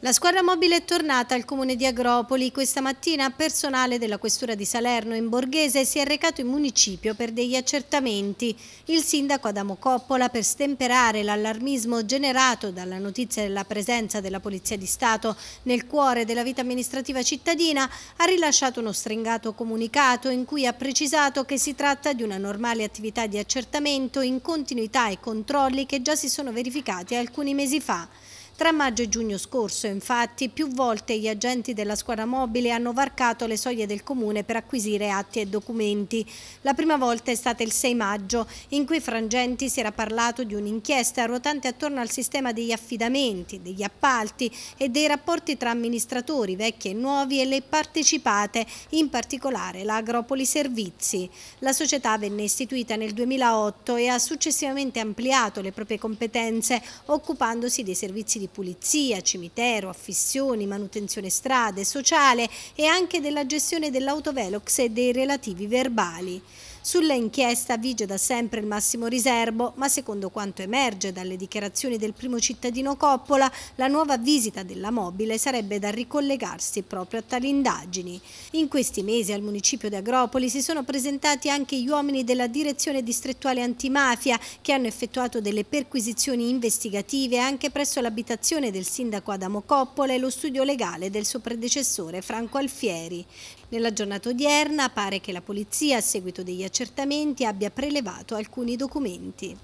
La squadra mobile è tornata al comune di Agropoli. Questa mattina personale della questura di Salerno in Borghese si è recato in municipio per degli accertamenti. Il sindaco Adamo Coppola per stemperare l'allarmismo generato dalla notizia della presenza della Polizia di Stato nel cuore della vita amministrativa cittadina ha rilasciato uno stringato comunicato in cui ha precisato che si tratta di una normale attività di accertamento in continuità ai controlli che già si sono verificati alcuni mesi fa. Tra maggio e giugno scorso, infatti, più volte gli agenti della squadra mobile hanno varcato le soglie del comune per acquisire atti e documenti. La prima volta è stata il 6 maggio, in cui Frangenti si era parlato di un'inchiesta ruotante attorno al sistema degli affidamenti, degli appalti e dei rapporti tra amministratori vecchi e nuovi e le partecipate, in particolare l'Agropoli Servizi. La società venne istituita nel 2008 e ha successivamente ampliato le proprie competenze, occupandosi dei servizi di di pulizia, cimitero, affissioni, manutenzione strade, sociale e anche della gestione dell'autovelox e dei relativi verbali. Sulla inchiesta vige da sempre il massimo riservo, ma secondo quanto emerge dalle dichiarazioni del primo cittadino Coppola, la nuova visita della mobile sarebbe da ricollegarsi proprio a tali indagini. In questi mesi al municipio di Agropoli si sono presentati anche gli uomini della direzione distrettuale antimafia che hanno effettuato delle perquisizioni investigative anche presso l'abitazione del sindaco Adamo Coppola e lo studio legale del suo predecessore Franco Alfieri. Nella giornata odierna pare che la polizia, a seguito degli accertamenti, accertamenti abbia prelevato alcuni documenti.